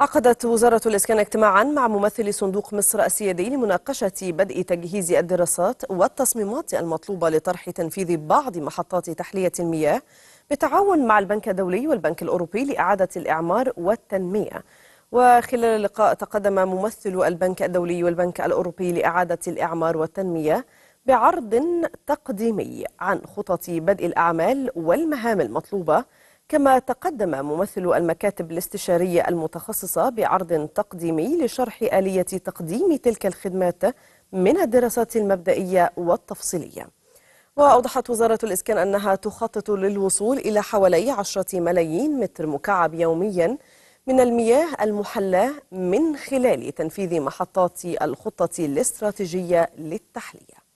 عقدت وزارة الإسكان اجتماعا مع ممثل صندوق مصر السيادي لمناقشة بدء تجهيز الدراسات والتصميمات المطلوبة لطرح تنفيذ بعض محطات تحلية المياه بالتعاون مع البنك الدولي والبنك الأوروبي لإعادة الإعمار والتنمية وخلال اللقاء تقدم ممثل البنك الدولي والبنك الأوروبي لإعادة الإعمار والتنمية بعرض تقديمي عن خطط بدء الأعمال والمهام المطلوبة كما تقدم ممثل المكاتب الاستشارية المتخصصة بعرض تقديمي لشرح آلية تقديم تلك الخدمات من الدراسات المبدئية والتفصيلية وأوضحت وزارة الإسكان أنها تخطط للوصول إلى حوالي 10 ملايين متر مكعب يومياً من المياه المحلاة من خلال تنفيذ محطات الخطة الاستراتيجية للتحلية